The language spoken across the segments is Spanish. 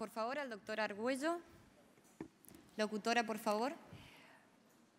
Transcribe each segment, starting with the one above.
por favor, al doctor Argüello. Locutora, por favor.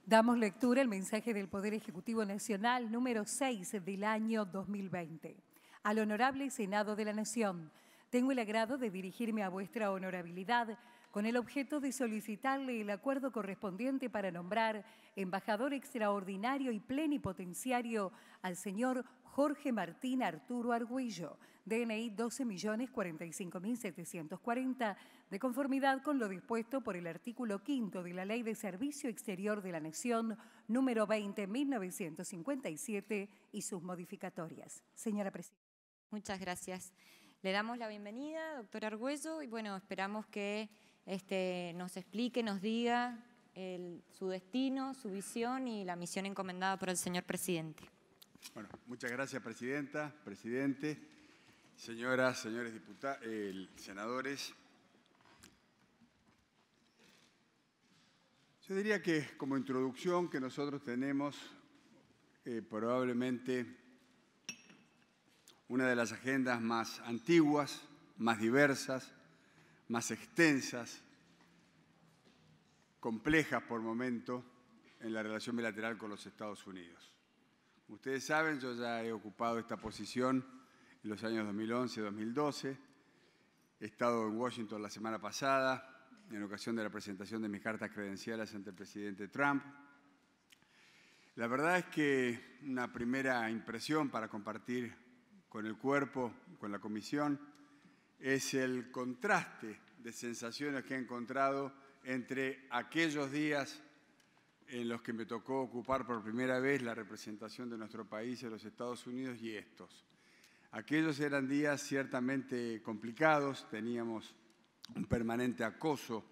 Damos lectura al mensaje del Poder Ejecutivo Nacional número 6 del año 2020. Al Honorable Senado de la Nación, tengo el agrado de dirigirme a vuestra honorabilidad con el objeto de solicitarle el acuerdo correspondiente para nombrar embajador extraordinario y plenipotenciario al señor Jorge Martín Arturo Argüello, DNI 12.045.740, de conformidad con lo dispuesto por el artículo 5 de la Ley de Servicio Exterior de la Nación número 20.957 y sus modificatorias. Señora Presidenta. Muchas gracias. Le damos la bienvenida, doctor Argüello, y bueno, esperamos que este, nos explique, nos diga su destino, su visión y la misión encomendada por el señor presidente. Bueno, muchas gracias, presidenta, presidente, señoras, señores diputados, senadores. Yo diría que como introducción que nosotros tenemos eh, probablemente una de las agendas más antiguas, más diversas, más extensas, complejas por momento, en la relación bilateral con los Estados Unidos. ustedes saben, yo ya he ocupado esta posición en los años 2011-2012. He estado en Washington la semana pasada en ocasión de la presentación de mis cartas credenciales ante el presidente Trump. La verdad es que una primera impresión para compartir con el cuerpo, con la comisión, es el contraste de sensaciones que he encontrado entre aquellos días en los que me tocó ocupar por primera vez la representación de nuestro país en los Estados Unidos y estos. Aquellos eran días ciertamente complicados, teníamos un permanente acoso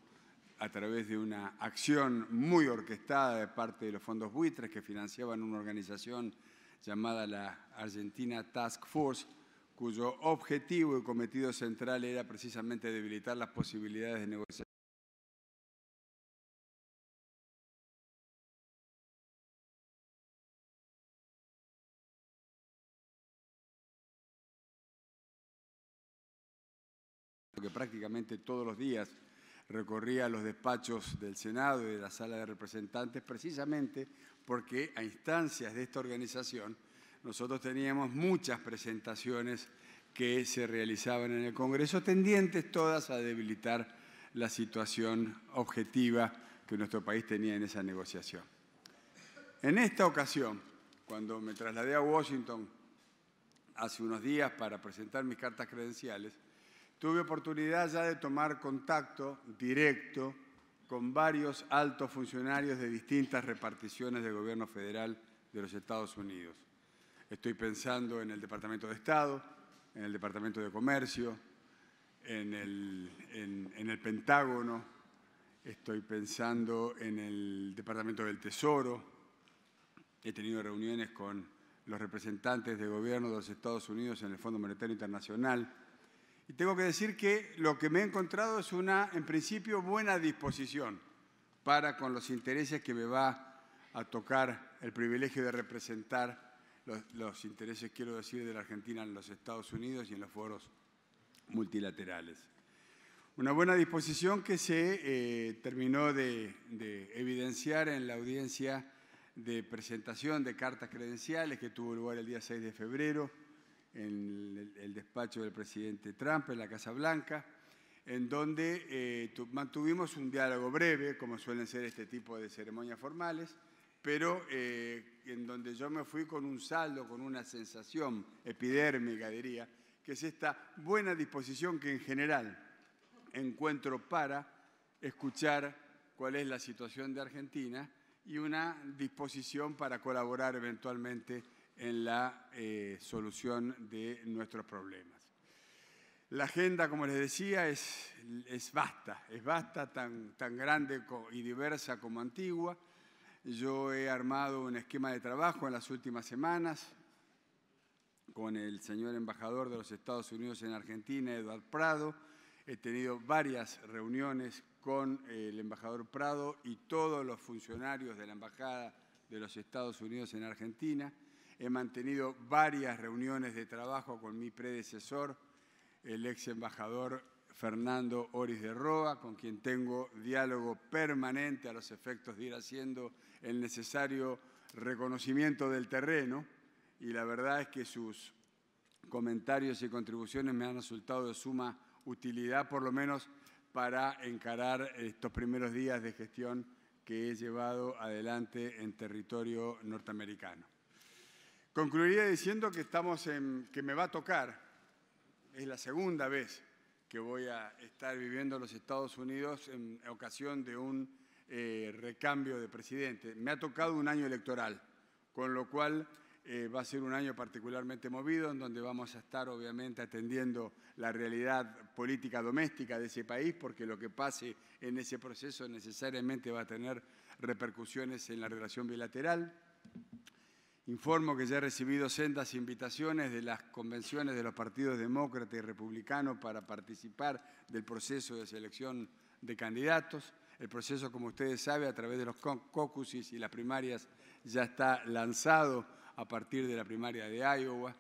a través de una acción muy orquestada de parte de los fondos buitres que financiaban una organización llamada la Argentina Task Force, cuyo objetivo y cometido central era precisamente debilitar las posibilidades de negociación. que prácticamente todos los días recorría los despachos del Senado y de la Sala de Representantes, precisamente porque a instancias de esta organización nosotros teníamos muchas presentaciones que se realizaban en el Congreso, tendientes todas a debilitar la situación objetiva que nuestro país tenía en esa negociación. En esta ocasión, cuando me trasladé a Washington hace unos días para presentar mis cartas credenciales, tuve oportunidad ya de tomar contacto directo con varios altos funcionarios de distintas reparticiones del gobierno federal de los Estados Unidos. Estoy pensando en el Departamento de Estado, en el Departamento de Comercio, en el, Pentágono, estoy pensando en el Departamento del Tesoro. He tenido reuniones con los representantes de gobierno de los Estados Unidos en el Fondo Monetario Internacional. Y tengo que decir que lo que me he encontrado es una, en principio, buena disposición para con los intereses que me va a tocar el privilegio de representar los, intereses, quiero decir, de la Argentina en los Estados Unidos y en los foros multilaterales. Una buena disposición que se eh, terminó de, evidenciar en la audiencia de presentación de cartas credenciales que tuvo lugar el día 6 de febrero en el, despacho del presidente Trump en la Casa Blanca, en donde eh, mantuvimos un diálogo breve, como suelen ser este tipo de ceremonias formales, pero eh, en donde yo me fui con un saldo, con una sensación epidérmica, diría, que es esta buena disposición que en general encuentro para escuchar cuál es la situación de Argentina y una disposición para colaborar eventualmente en la eh, solución de nuestros problemas. La agenda, como les decía, es, es vasta, es vasta, tan, tan grande y diversa como antigua yo he armado un esquema de trabajo en las últimas semanas con el señor embajador de los Estados Unidos en Argentina, Eduard Prado. He tenido varias reuniones con el embajador Prado y todos los funcionarios de la Embajada de los Estados Unidos en Argentina. He mantenido varias reuniones de trabajo con mi predecesor, el ex embajador Fernando Oris de Roa, con quien tengo diálogo permanente a los efectos de ir haciendo el necesario reconocimiento del terreno y la verdad es que sus comentarios y contribuciones me han resultado de suma utilidad, por lo menos para encarar estos primeros días de gestión que he llevado adelante en territorio norteamericano. Concluiría diciendo que estamos que me va a tocar, es la segunda vez que voy a estar viviendo en los Estados Unidos en ocasión de un eh, recambio de presidente. Me ha tocado un año electoral, con lo cual eh, va a ser un año particularmente movido, en donde vamos a estar obviamente atendiendo la realidad política doméstica de ese país, porque lo que pase en ese proceso necesariamente va a tener repercusiones en la relación bilateral. Informo que ya he recibido sendas invitaciones de las convenciones de los partidos demócrata y republicano para participar del proceso de selección de candidatos. El proceso, como ustedes saben, a través de los caucuses y las primarias ya está lanzado a partir de la primaria de Iowa.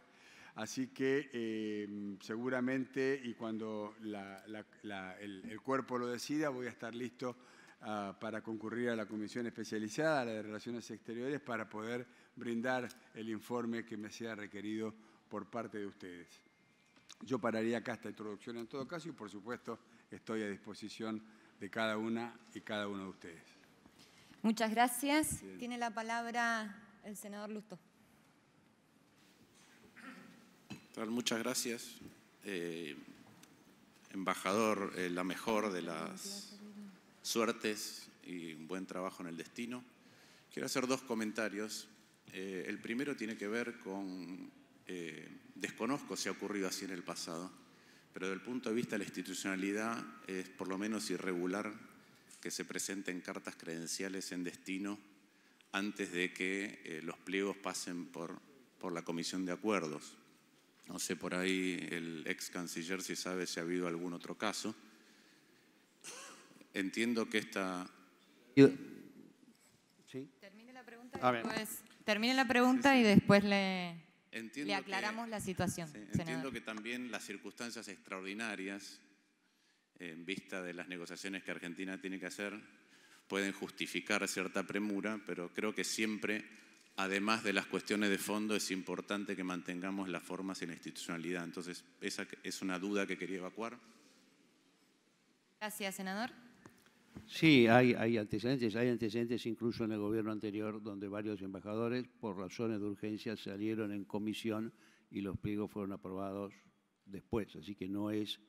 Así que em, seguramente, y cuando el, cuerpo lo decida, voy a estar listo ah, para concurrir a la Comisión Especializada, a la de Relaciones Exteriores, para poder brindar el informe que me sea requerido por parte de ustedes. Yo pararía acá esta introducción en todo caso y por supuesto estoy a disposición de cada una y cada uno de ustedes. Muchas gracias. Tiene la palabra el senador Lusto. Muchas gracias. Eh, embajador, eh, la mejor de las suertes y un buen trabajo en el destino. Quiero hacer dos comentarios. Eh, el primero tiene que ver con, eh, desconozco si ha ocurrido así en el pasado, pero desde el punto de vista de la institucionalidad es por lo menos irregular que se presenten cartas credenciales en destino antes de que eh, los pliegos pasen por, por la comisión de acuerdos. No sé por ahí el ex canciller si sabe si ha habido algún otro caso. Entiendo que esta... ¿Sí? Termine la pregunta. después. Termine la pregunta y después le, aclaramos la situación. entiendo que también las circunstancias extraordinarias, eh, en vista de las negociaciones que Argentina tiene que hacer, pueden justificar cierta premura, pero creo que siempre, además de las cuestiones de fondo, es importante que mantengamos las formas y la institucionalidad. Entonces, esa es una duda que quería evacuar. Gracias, senador. Sí, hay, antecedentes. Hay antecedentes incluso en el gobierno anterior donde varios embajadores, por razones de urgencia, salieron en comisión y los pliegos fueron aprobados después. Así que no es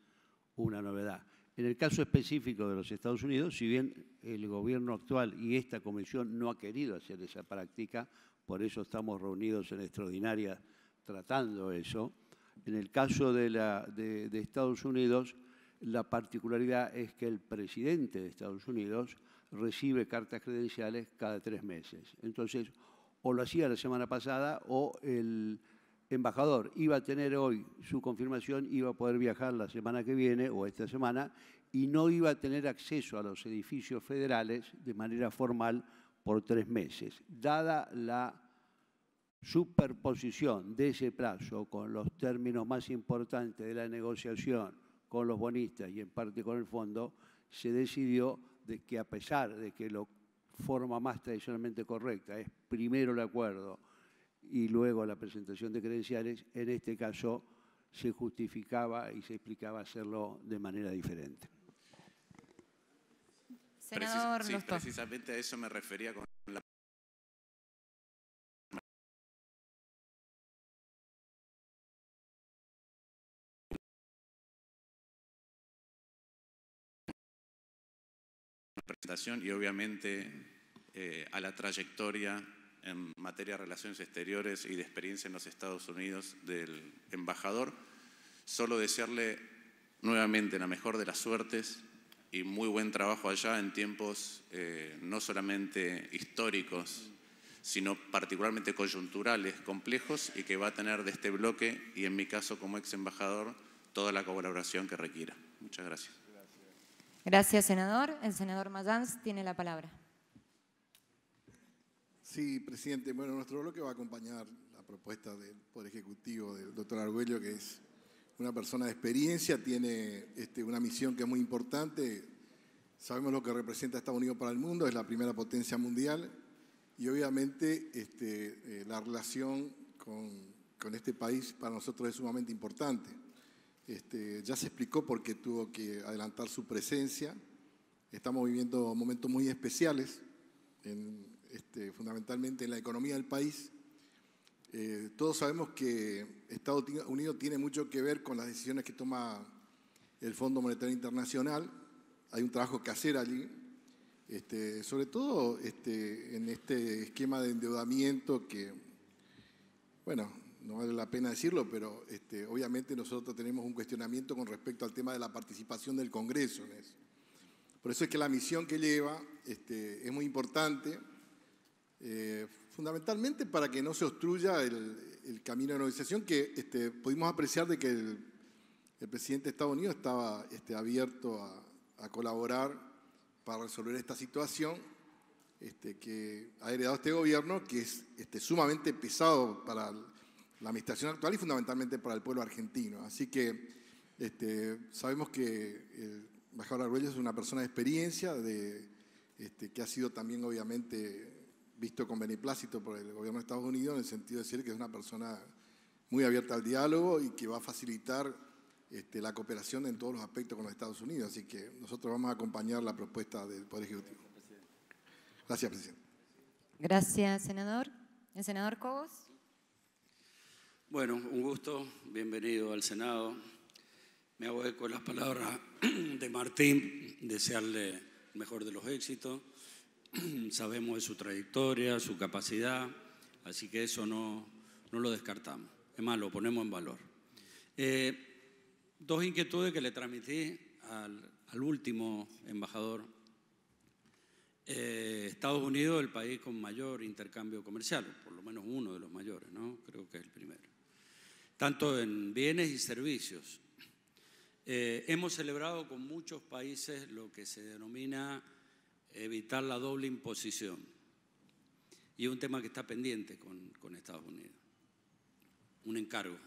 una novedad. En el caso específico de los Estados Unidos, si bien el gobierno actual y esta comisión no ha querido hacer esa práctica, por eso estamos reunidos en extraordinaria tratando eso, en el caso la, de Estados Unidos, la particularidad es que el presidente de Estados Unidos recibe cartas credenciales cada tres meses. Entonces, o lo hacía la semana pasada o el embajador iba a tener hoy su confirmación, iba a poder viajar la semana que viene o esta semana y no iba a tener acceso a los edificios federales de manera formal por tres meses. Dada la superposición de ese plazo con los términos más importantes de la negociación con los bonistas y en parte con el fondo, se decidió de que a pesar de que lo forma más tradicionalmente correcta es primero el acuerdo y luego la presentación de credenciales, en este caso se justificaba y se explicaba hacerlo de manera diferente. precisamente a eso me refería con y obviamente eh, a la trayectoria en materia de relaciones exteriores y de experiencia en los Estados Unidos del embajador. Solo desearle nuevamente la mejor de las suertes y muy buen trabajo allá en tiempos eh, no solamente históricos, sino particularmente coyunturales, complejos y que va a tener de este bloque y en mi caso como ex embajador toda la colaboración que requiera. Muchas gracias. Gracias, senador. El senador Mayans tiene la palabra. Sí, presidente. Bueno, nuestro bloque va a acompañar la propuesta del Poder Ejecutivo del doctor Argüello, que es una persona de experiencia, tiene este, una misión que es muy importante. Sabemos lo que representa Estados Unidos para el mundo, es la primera potencia mundial y obviamente este, eh, la relación con este país para nosotros es sumamente importante. Este, ya se explicó por qué tuvo que adelantar su presencia. Estamos viviendo momentos muy especiales, este, fundamentalmente en la economía del país. Eh, todos sabemos que Estados Unidos tiene mucho que ver con las decisiones que toma el Fondo Monetario Internacional. Hay un trabajo que hacer allí, este, sobre todo en este esquema de endeudamiento que, bueno, no vale la pena decirlo, pero este, obviamente nosotros tenemos un cuestionamiento con respecto al tema de la participación del Congreso en eso. Por eso es que la misión que lleva este, es muy importante, eh, fundamentalmente para que no se obstruya el, camino de negociación que este, pudimos apreciar de que el, presidente de Estados Unidos estaba abierto a, a, colaborar para resolver esta situación que ha heredado este gobierno, que es sumamente pesado para el la administración actual y fundamentalmente para el pueblo argentino. Así que este, sabemos que el embajador Arguello es una persona de experiencia, de, este, que ha sido también obviamente visto con beneplácito por el gobierno de Estados Unidos en el sentido de decir que es una persona muy abierta al diálogo y que va a facilitar este, la cooperación en todos los aspectos con los Estados Unidos. Así que nosotros vamos a acompañar la propuesta del Poder Ejecutivo. Gracias, presidente. Gracias, senador. El senador Cobos. Bueno, un gusto, bienvenido al Senado. Me hago eco de las palabras de Martín, desearle mejor de los éxitos. Sabemos de su trayectoria, su capacidad, así que eso no, no lo descartamos. Es más, lo ponemos en valor. Eh, dos inquietudes que le transmití al, último embajador. Eh, Estados Unidos es el país con mayor intercambio comercial, por lo menos uno de los mayores, ¿no? Creo que es el tanto en bienes y servicios. Eh, hemos celebrado con muchos países lo que se denomina evitar la doble imposición. Y un tema que está pendiente con, Estados Unidos. Un encargo,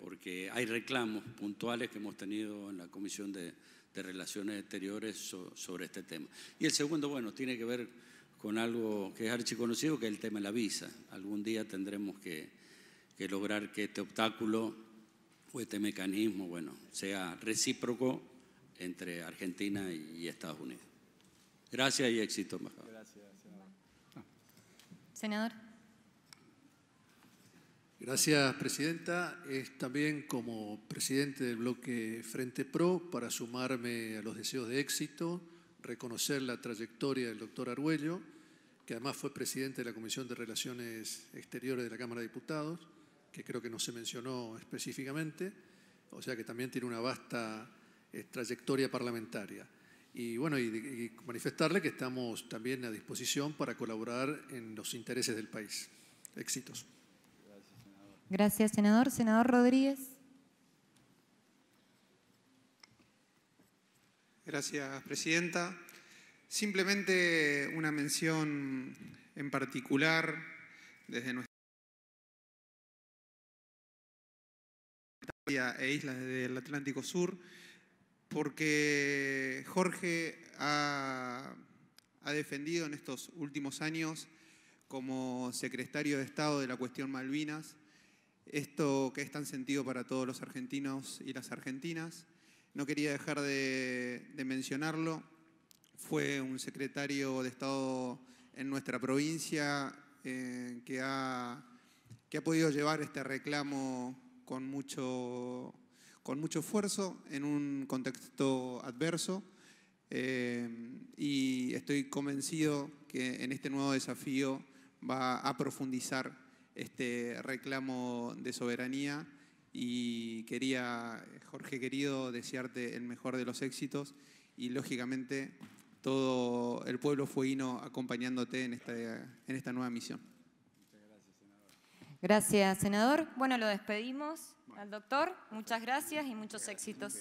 porque hay reclamos puntuales que hemos tenido en la Comisión de, Relaciones Exteriores sobre este tema. Y el segundo, bueno, tiene que ver con algo que es archiconocido, que es el tema de la visa. Algún día tendremos que, que lograr que este obstáculo o este mecanismo, bueno, sea recíproco entre Argentina y Estados Unidos. Gracias y éxito, embajador. Gracias, senador. Gracias, presidenta. Es también como presidente del bloque Frente Pro para sumarme a los deseos de éxito, reconocer la trayectoria del doctor Arguello, que además fue presidente de la Comisión de Relaciones Exteriores de la Cámara de Diputados que creo que no se mencionó específicamente, o sea que también tiene una vasta eh, trayectoria parlamentaria. Y bueno, y manifestarle que estamos también a disposición para colaborar en los intereses del país. Éxitos. Gracias, senador. Senador Rodríguez. Gracias, presidenta. Simplemente una mención en particular desde nuestra. e islas del Atlántico Sur, porque Jorge ha, defendido en estos últimos años como secretario de Estado de la cuestión Malvinas, esto que es tan sentido para todos los argentinos y las argentinas. No quería dejar de, mencionarlo. Fue un secretario de Estado en nuestra provincia eh, que, que ha podido llevar este reclamo con mucho, esfuerzo en un contexto adverso eh, y estoy convencido que en este nuevo desafío va a profundizar este reclamo de soberanía y quería, Jorge querido, desearte el mejor de los éxitos y lógicamente todo el pueblo fueguino acompañándote en esta nueva misión. Gracias, senador. Bueno, lo despedimos al doctor. Muchas gracias y muchos éxitos.